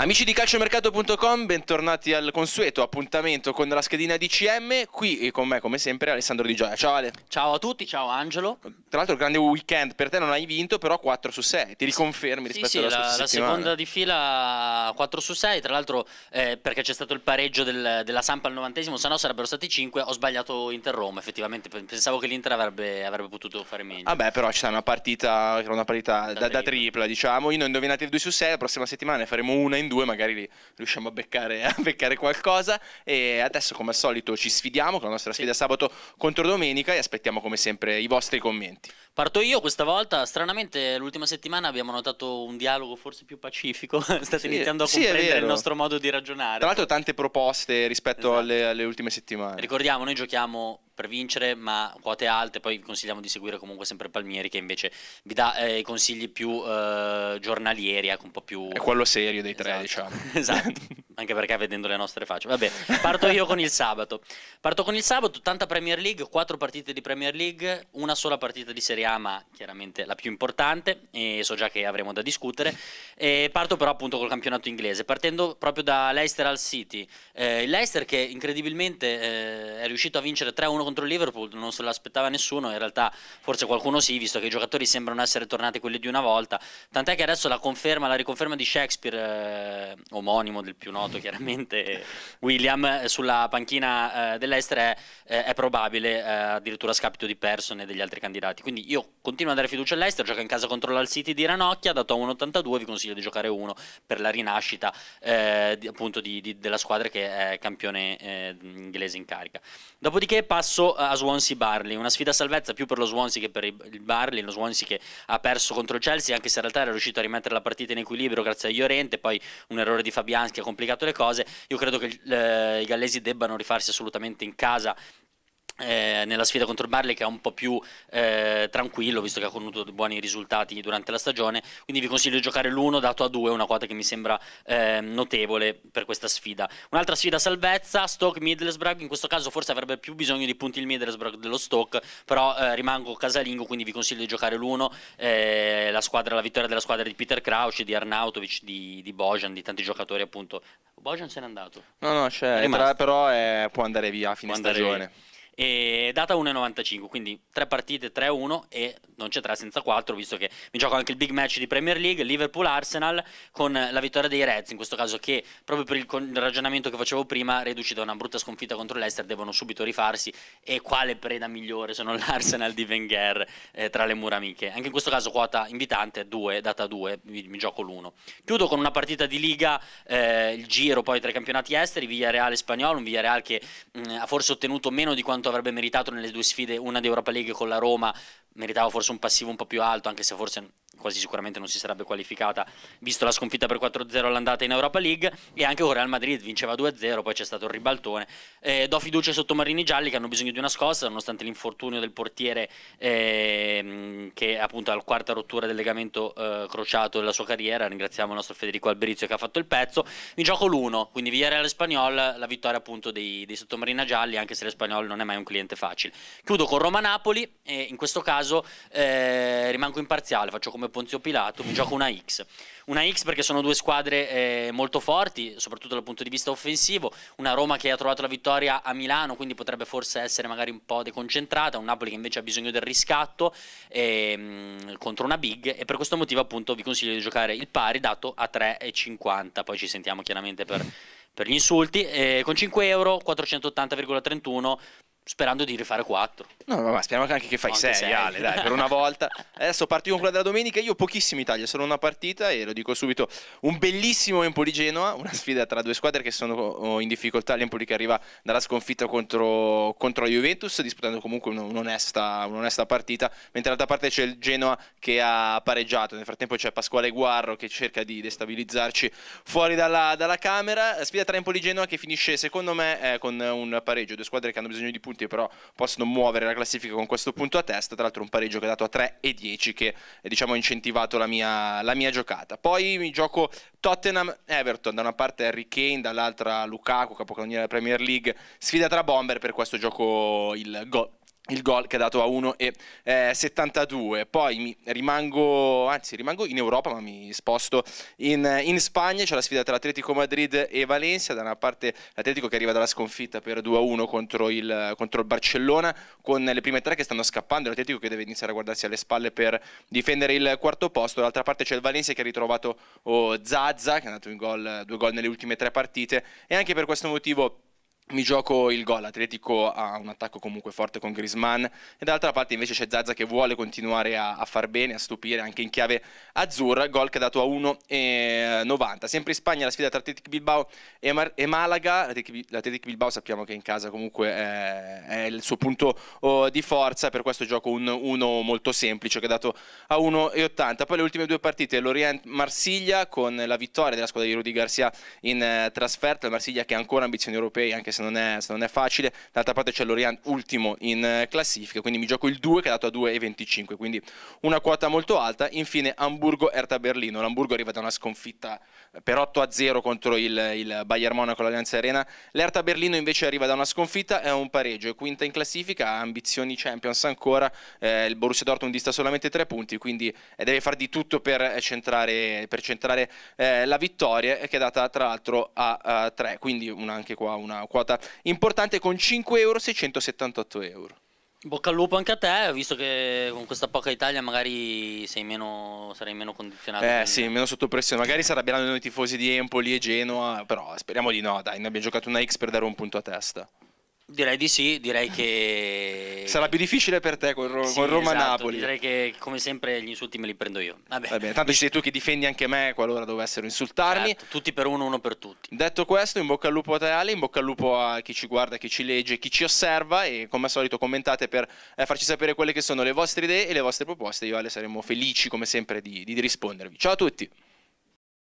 Amici di calciomercato.com, bentornati al consueto appuntamento con la schedina DCM, qui eh, con me come sempre Alessandro Di Gioia, ciao Ale. Ciao a tutti, ciao Angelo. Tra l'altro grande weekend, per te non hai vinto però 4 su 6, ti riconfermi sì, rispetto sì, alla la, la seconda di fila 4 su 6, tra l'altro eh, perché c'è stato il pareggio del, della Sampa al novantesimo, se no sarebbero stati 5, ho sbagliato Inter Roma effettivamente, pensavo che l'Inter avrebbe, avrebbe, potuto fare meglio. Vabbè ah, però c'è una partita, una partita da, da, tripla. da, tripla diciamo, io ne ho indovinati 2 su 6, la prossima settimana ne faremo una in in due magari riusciamo a beccare, a beccare, qualcosa e adesso come al solito ci sfidiamo con la nostra sfida sì. sabato contro domenica e aspettiamo come sempre i vostri commenti. Parto io questa volta, stranamente l'ultima settimana abbiamo notato un dialogo forse più pacifico, state sì, iniziando a sì, il nostro modo di ragionare. Tra l'altro tante proposte rispetto esatto. alle, alle ultime settimane. Ricordiamo, noi giochiamo per vincere, ma quote alte, poi vi consigliamo di seguire comunque sempre Palmieri che invece vi dà eh, consigli più eh, giornalieri, anche ecco, un po' più... È quello serio dei tre, esatto. diciamo. esatto anche perché vedendo le nostre facce. Vabbè, parto io con il sabato. Parto con il sabato, tanta Premier League, quattro partite di Premier League, una sola partita di Serie A, ma chiaramente la più importante, e so già che avremo da discutere. E parto però appunto col campionato inglese, partendo proprio da Leicester al City. Eh, Leicester che incredibilmente eh, è riuscito a vincere 3-1 contro il Liverpool, non se l'aspettava nessuno, in realtà forse qualcuno sì, visto che i giocatori sembrano essere tornati quelli di una volta, tant'è che adesso la conferma, la riconferma di Shakespeare, eh, omonimo del più noto noto chiaramente William sulla panchina eh, dell'Ester è, eh, è, probabile eh, addirittura a scapito di Person e degli altri candidati quindi io continuo a dare fiducia all'estero gioca in casa contro l'Al City di Ranocchia dato a 1,82 vi consiglio di giocare uno per la rinascita eh, di, appunto di, di, della squadra che è campione eh, inglese in carica dopodiché passo a Swansea Barley una sfida salvezza più per lo Swansea che per il Barley lo Swansea che ha perso contro il Chelsea anche se in realtà era riuscito a rimettere la partita in equilibrio grazie a Llorente poi un errore di Fabianski ha complicato complicato le cose. Io credo che eh, i gallesi debbano rifarsi assolutamente in casa eh, nella sfida contro il Barley che è un po' più eh, tranquillo visto che ha connuto buoni risultati durante la stagione quindi vi consiglio di giocare l'1 dato a 2 una quota che mi sembra eh, notevole per questa sfida un'altra sfida salvezza Stoke Middlesbrough in questo caso forse avrebbe più bisogno di punti il Middlesbrough dello Stoke però eh, rimango casalingo quindi vi consiglio di giocare l'1 eh, la, squadra, la vittoria della squadra di Peter Crouch di Arnautovic di, di Bojan di tanti giocatori appunto Bojan se n'è andato no no c'è però eh, può andare via a fine può stagione e data 1,95, quindi tre partite 3-1 e non c'è 3 senza 4, visto che mi gioco anche il big match di Premier League, Liverpool-Arsenal con la vittoria dei Reds, in questo caso che proprio per il, ragionamento che facevo prima, riduci da una brutta sconfitta contro l'Ester, devono subito rifarsi e quale preda migliore se non l'Arsenal di Wenger eh, tra le mura amiche. Anche in questo caso quota invitante 2, data 2, mi, mi gioco l'1. Chiudo con una partita di Liga, eh, il giro poi tra i campionati esteri, Villarreal e Spagnolo, un Villarreal che mh, mm, ha forse ottenuto meno di quanto appunto avrebbe meritato nelle due sfide, una di Europa League con la Roma, meritava forse un passivo un po' più alto, anche se forse quasi sicuramente non si sarebbe qualificata visto la sconfitta per 4-0 all'andata in Europa League e anche ora il Madrid vinceva 2-0 poi c'è stato il ribaltone eh, do fiducia ai sottomarini gialli che hanno bisogno di una scossa nonostante l'infortunio del portiere eh, che appunto ha la quarta rottura del legamento eh, crociato della sua carriera ringraziamo il nostro Federico Alberizio che ha fatto il pezzo in gioco l'1 quindi via Real Espagnol la vittoria appunto dei, dei sottomarini gialli anche se l'Espagnol non è mai un cliente facile chiudo con Roma-Napoli e in questo caso eh, rimango imparziale faccio come che Ponzio Pilato, mi gioco una X. Una X perché sono due squadre eh, molto forti, soprattutto dal punto di vista offensivo, una Roma che ha trovato la vittoria a Milano, quindi potrebbe forse essere magari un po' deconcentrata, un Napoli che invece ha bisogno del riscatto eh, contro una Big e per questo motivo appunto vi consiglio di giocare il pari dato a 3,50, poi ci sentiamo chiaramente per per gli insulti, eh, con 5 euro 480,31 sperando di rifare 4. No, ma, ma speriamo anche che fai 6, Ale, dai, per una volta. Adesso partiamo con quella della domenica, io pochissimi Italia, solo una partita e lo dico subito, un bellissimo Empoli Genoa, una sfida tra due squadre che sono oh, in difficoltà, l'Empoli che arriva dalla sconfitta contro, contro la Juventus, disputando comunque un'onesta, un'onesta partita, mentre dall'altra parte c'è il Genoa che ha pareggiato, nel frattempo c'è Pasquale Guarro che cerca di destabilizzarci fuori dalla, dalla camera, sfida tra Empoli Genoa che finisce secondo me eh, con un pareggio, due squadre che hanno bisogno di punti punti, però possono muovere la classifica con questo punto a testa, tra l'altro un pareggio che ha dato a 3 e 10 che eh, diciamo, ha incentivato la mia, la mia giocata. Poi mi gioco Tottenham-Everton, da una parte Harry Kane, dall'altra Lukaku, capocannoniere della Premier League, sfida tra bomber, per questo gioco il gol il gol che è dato a 1,72. Eh, Poi rimango, anzi, rimango in Europa, ma mi sposto in, in, Spagna. C'è la sfida tra Atletico Madrid e Valencia. Da una parte l'Atletico che arriva dalla sconfitta per 2-1 contro il, contro il Barcellona, con le prime tre che stanno scappando. L'Atletico che deve iniziare a guardarsi alle spalle per difendere il quarto posto. Dall'altra parte c'è il Valencia che ha ritrovato oh, Zazza, che è andato in gol, due gol nelle ultime tre partite. E anche per questo motivo mi gioco il gol, Atletico ha un attacco comunque forte con Grisman e dall'altra parte invece c'è Zazza che vuole continuare a, a, far bene, a stupire anche in chiave azzurra, gol che ha dato a 1,90. Eh, Sempre in Spagna la sfida tra Atletico Bilbao e, Mar e Malaga, l'Atletico Bilbao sappiamo che in casa comunque è, eh, è il suo punto oh, di forza, per questo gioco un 1 molto semplice che ha dato a 1,80. Poi le ultime due partite, l'Orient Marsiglia con la vittoria della squadra di Rudy Garcia in eh, trasferta, il Marsiglia che ha ancora ambizioni europee anche se se non è, se non è facile. D'altra parte c'è l'Orient ultimo in eh, classifica, quindi mi gioco il 2 che è dato a 2,25, quindi una quota molto alta. Infine Hamburgo-Erta Berlino. L'Hamburgo arriva da una sconfitta eh, per 8-0 a contro il, il Bayern Monaco, l'Alianza Arena. L'Erta Berlino invece arriva da una sconfitta e un pareggio. È quinta in classifica, ha ambizioni Champions ancora. Eh, il Borussia Dortmund dista solamente 3 punti, quindi eh, deve fare di tutto per centrare, per centrare eh, la vittoria, che è data tra l'altro a, a 3. Quindi una, anche qua una quota quota importante con 5 euro 678 euro. Bocca al lupo anche a te, visto che con questa poca Italia magari sei meno, sarai meno condizionato. Eh sì, meno sotto pressione. Magari saranno i tifosi di Empoli e Genoa, però speriamo di no, dai, noi abbiamo giocato una X per dare un punto a testa. Direi di sì, direi eh. che... Sarà più difficile per te con, Ro- sì, Roma-Napoli. Esatto, direi che come sempre gli insulti me li prendo io. Vabbè. Vabbè, tanto ci sei tu che difendi anche me qualora dovessero insultarmi. Certo, tutti per uno, uno per tutti. Detto questo, in bocca al lupo a te Ale, in bocca al lupo a chi ci guarda, chi ci legge, chi ci osserva e come al solito commentate per eh, farci sapere quelle che sono le vostre idee e le vostre proposte. Io e Ale saremo felici come sempre di, di rispondervi. Ciao a tutti!